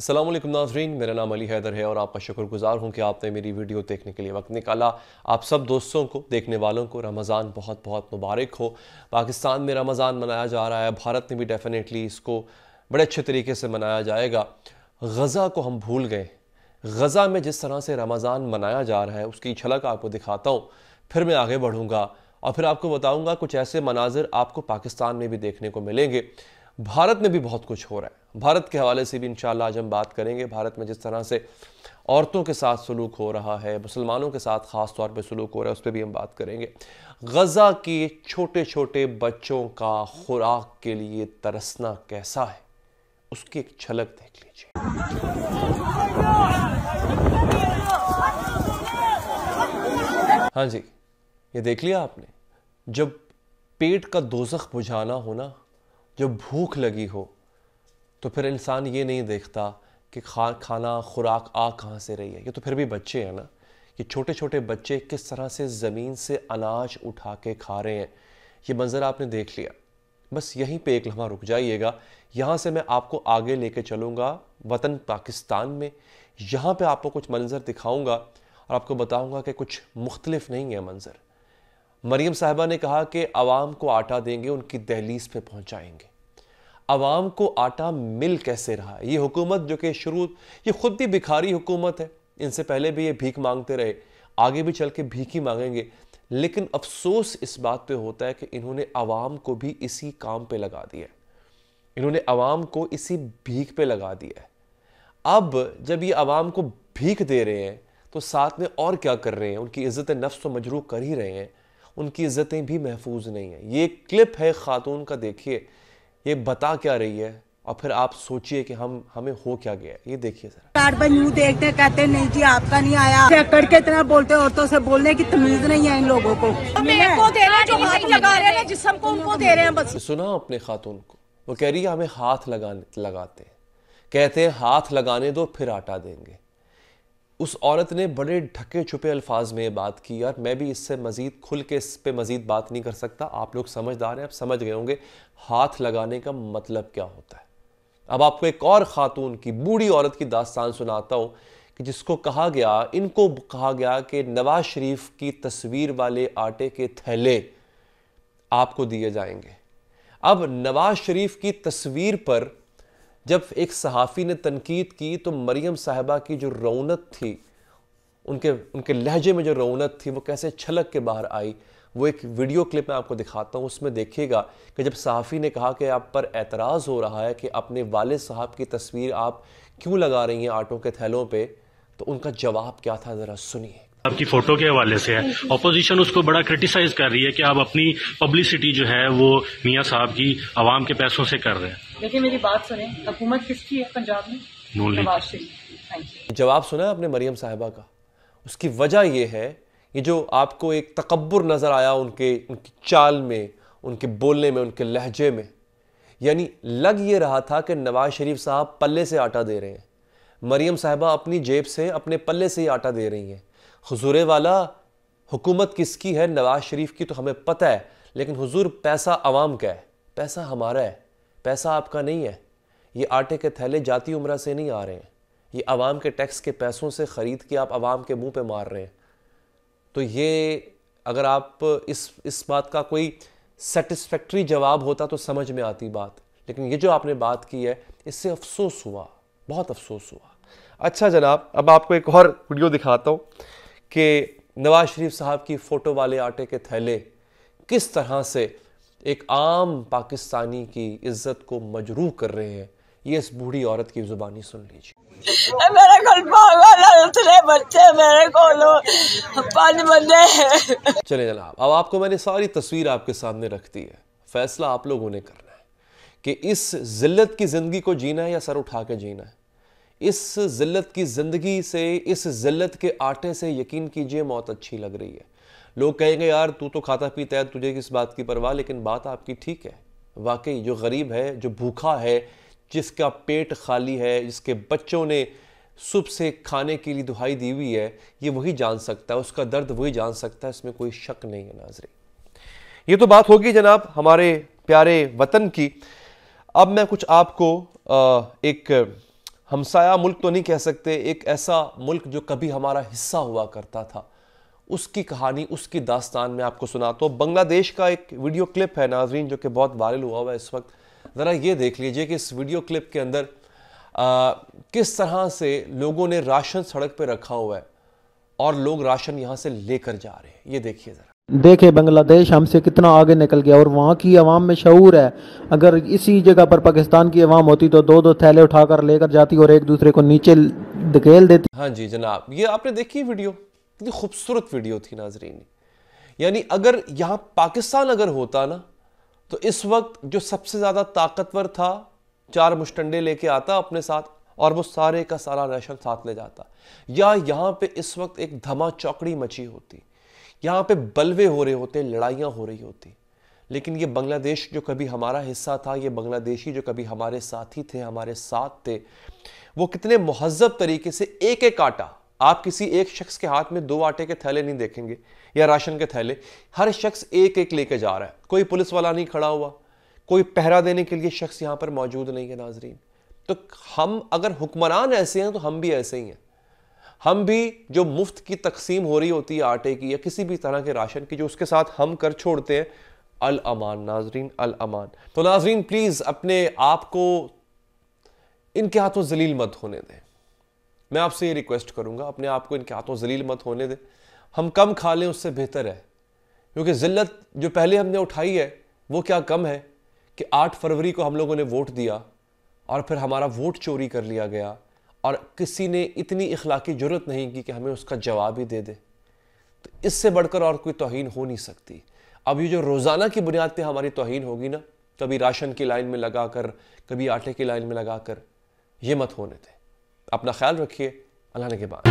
असलम नाजरीन मेरा नाम अली हैदर है और आपका शुक्रगुजार हूँ कि आपने मेरी वीडियो देखने के लिए वक्त निकाला आप सब दोस्तों को देखने वालों को रमज़ान बहुत बहुत मुबारक हो पाकिस्तान में रमज़ान मनाया जा रहा है भारत में भी डेफ़िनेटली इसको बड़े अच्छे तरीके से मनाया जाएगा गज़ा को हम भूल गए गज़ा में जिस तरह से रमज़ान मनाया जा रहा है उसकी झलक आपको दिखाता हूँ फिर मैं आगे बढ़ूँगा और फिर आपको बताऊँगा कुछ ऐसे मनाजिर आपको पाकिस्तान में भी देखने को मिलेंगे भारत में भी बहुत कुछ हो रहा है भारत के हवाले से भी इन आज हम बात करेंगे भारत में जिस तरह से औरतों के साथ सलूक हो रहा है मुसलमानों के साथ ख़ास तौर पर सलूक हो रहा है उस पर भी हम बात करेंगे गज़ा के छोटे छोटे बच्चों का खुराक के लिए तरसना कैसा है उसकी एक झलक देख लीजिए हाँ जी ये देख लिया आपने जब पेट का दोजख बुझाना होना जब भूख लगी हो तो फिर इंसान ये नहीं देखता कि खा खाना खुराक आ कहाँ से रही है ये तो फिर भी बच्चे हैं ना कि छोटे छोटे बच्चे किस तरह से ज़मीन से अनाज उठा के खा रहे हैं ये मंज़र आपने देख लिया बस यहीं पे एक लम्हा रुक जाइएगा यहाँ से मैं आपको आगे लेके चलूँगा वतन पाकिस्तान में यहाँ पे आपको कुछ मंज़र दिखाऊँगा और आपको बताऊँगा कि कुछ मुख्तलिफ नहीं है मंज़र मरियम साहबा ने कहा कि आवाम को आटा देंगे उनकी दहलीज पे पहुंचाएंगे आवाम को आटा मिल कैसे रहा ये हुकूमत जो कि शुरू ये खुद भी भिखारी हुकूमत है इनसे पहले भी ये भीख मांगते रहे आगे भी चल के भीख ही मांगेंगे लेकिन अफसोस इस बात पे होता है कि इन्होंने आवाम को भी इसी काम पे लगा दिया है इन्होंने आवाम को इसी भीख पे लगा दिया है अब जब ये आवाम को भीख दे रहे हैं तो साथ में और क्या कर रहे हैं उनकी इज्जत नफ्स तो मजरू कर ही रहे हैं उनकी इज़्ज़तें भी महफूज नहीं है ये क्लिप है ख़ातून का देखिए ये बता क्या रही है और फिर आप सोचिए कि हम हमें हो क्या गया ये देखिए सर चार बार न्यूज देखते कहते नहीं जी आपका नहीं आया करके इतना बोलते औरतों से बोलने की तमीज नहीं है इन लोगों को तो सुना अपने खातून को वो कह रही है हमें हाथ लगाने लगाते हैं कहते हैं हाथ लगाने दो फिर आटा देंगे उस औरत ने बड़े ढके छुपे अल्फाज में बात की और मैं भी इससे मज़ीद खुल के इस पर मज़ीद बात नहीं कर सकता आप लोग समझदार हैं आप समझ गए होंगे हाथ लगाने का मतलब क्या होता है अब आपको एक और ख़ातून की बूढ़ी औरत की दास्तान सुनाता हूँ कि जिसको कहा गया इनको कहा गया कि नवाज शरीफ की तस्वीर वाले आटे के थैले आपको दिए जाएंगे अब नवाज शरीफ की तस्वीर पर जब एक सहाफ़ी ने तनकीद की तो मरियम साहबा की जो रौनत थी उनके उनके लहजे में जो रौनत थी वो कैसे छलक के बाहर आई वो एक वीडियो क्लिप मैं आपको दिखाता हूँ उसमें देखिएगा कि जब सहाफ़ी ने कहा कि आप पर एतराज़ हो रहा है कि अपने वाले साहब की तस्वीर आप क्यों लगा रही हैं आटों के थैलों पर तो उनका जवाब क्या था ज़रा सुनिए आपकी फोटो के हवाले से है अपोजिशन उसको बड़ा क्रिटिसाइज कर रही है कि आप अपनी पब्लिसिटी जो है वो मियाँ साहब की आवाम के पैसों से कर रहे हैं देखिए मेरी बात सुने हुकूमत किसकी है पंजाब में नवाज शरीफ जवाब सुना आपने मरियम साहिबा का उसकी वजह यह है ये जो आपको एक तकबर नज़र आया उनके उनकी चाल में उनके बोलने में उनके लहजे में यानी लग ये रहा था कि नवाज शरीफ साहब पल्ले से आटा दे रहे हैं मरियम साहबा अपनी जेब से अपने पल्ले से ही आटा दे रही हैं हजूर वाला हुकूमत किसकी है नवाज शरीफ की तो हमें पता है लेकिन हजूर पैसा आवाम का है पैसा हमारा है पैसा आपका नहीं है ये आटे के थैले जाती उम्र से नहीं आ रहे हैं ये आवाम के टैक्स के पैसों से ख़रीद के आप आवाम के मुंह पे मार रहे हैं तो ये अगर आप इस इस बात का कोई सेटिस्फैक्ट्री जवाब होता तो समझ में आती बात लेकिन ये जो आपने बात की है इससे अफसोस हुआ बहुत अफसोस हुआ अच्छा जनाब अब आपको एक और वीडियो दिखाता हूँ कि नवाज शरीफ साहब की फ़ोटो वाले आटे के थैले किस तरह से एक आम पाकिस्तानी की इज्जत को मजरूह कर रहे हैं ये इस बूढ़ी औरत की जुबानी सुन लीजिए मेरे मेरे बच्चे मेरे पांच बंदे चले जनाब अब आपको मैंने सारी तस्वीर आपके सामने रख दी है फैसला आप लोगों ने करना है कि इस जिल्लत की जिंदगी को जीना है या सर उठा के जीना है इस जिल्लत की जिंदगी से इस जिल्लत के आटे से यकीन कीजिए मौत अच्छी लग रही है लोग कहेंगे यार तू तो खाता पीता है तुझे किस बात की परवाह लेकिन बात आपकी ठीक है वाकई जो गरीब है जो भूखा है जिसका पेट खाली है जिसके बच्चों ने सुबह से खाने के लिए दुहाई दी हुई है ये वही जान सकता है उसका दर्द वही जान सकता है इसमें कोई शक नहीं है नाजरी ये तो बात होगी जनाब हमारे प्यारे वतन की अब मैं कुछ आपको एक हमसाया मुल्क तो नहीं कह सकते एक ऐसा मुल्क जो कभी हमारा हिस्सा हुआ करता था उसकी कहानी उसकी दास्तान में आपको सुनाता हूँ बांग्लादेश का एक वीडियो क्लिप है नाजरीन जो कि बहुत वायरल हुआ हुआ है इस वक्त ज़रा ये देख लीजिए कि इस वीडियो क्लिप के अंदर आ, किस तरह से लोगों ने राशन सड़क पर रखा हुआ है और लोग राशन यहाँ से लेकर जा रहे हैं ये देखिए ज़रा देखे बांग्लादेश हमसे कितना आगे निकल गया और वहाँ की आवाम में शूर है अगर इसी जगह पर पाकिस्तान की आवाम होती तो दो दो थैले उठाकर लेकर जाती और एक दूसरे को नीचे धकेल देती हाँ जी जनाब ये आपने देखी वीडियो कितनी खूबसूरत वीडियो थी नाजरीन यानी अगर यहाँ पाकिस्तान अगर होता ना तो इस वक्त जो सबसे ज़्यादा ताकतवर था चार मुश्टंडे लेके आता अपने साथ और वो सारे का सारा रेशन साथ ले जाता या यहाँ पे इस वक्त एक धमा चौकड़ी मची होती यहाँ पे बलवे हो रहे होते लड़ाइयाँ हो रही होती लेकिन ये बांग्लादेश जो कभी हमारा हिस्सा था ये बांग्लादेशी जो कभी हमारे साथी थे हमारे साथ थे वो कितने महजब तरीके से एक एक आटा आप किसी एक शख्स के हाथ में दो आटे के थैले नहीं देखेंगे या राशन के थैले हर शख्स एक एक लेके जा रहा है कोई पुलिस वाला नहीं खड़ा हुआ कोई पहरा देने के लिए शख्स यहाँ पर मौजूद नहीं है नाजरीन तो हम अगर हुक्मरान ऐसे हैं तो हम भी ऐसे ही हैं हम भी जो मुफ्त की तकसीम हो रही होती है आटे की या किसी भी तरह के राशन की जो उसके साथ हम कर छोड़ते हैं अल अमान नाजरीन अल अमान तो नाजरीन प्लीज़ अपने आप को इनके हाथों जलील मत होने दें मैं आपसे ये रिक्वेस्ट करूँगा अपने आप को इनके हाथों जलील मत होने दें हम कम खा लें उससे बेहतर है क्योंकि ज़िल्लत जो पहले हमने उठाई है वो क्या कम है कि 8 फरवरी को हम लोगों ने वोट दिया और फिर हमारा वोट चोरी कर लिया गया और किसी ने इतनी इखलाकी जरूरत नहीं की कि हमें उसका जवाब ही दे दे तो इससे बढ़कर और कोई तोहन हो नहीं सकती अब ये जो रोज़ाना की बुनियाद पर हमारी तोहन होगी ना कभी राशन की लाइन में लगा कर कभी आटे की लाइन में लगा कर ये मत होने दें अपना ख्याल रखिए अल्लाह के बाद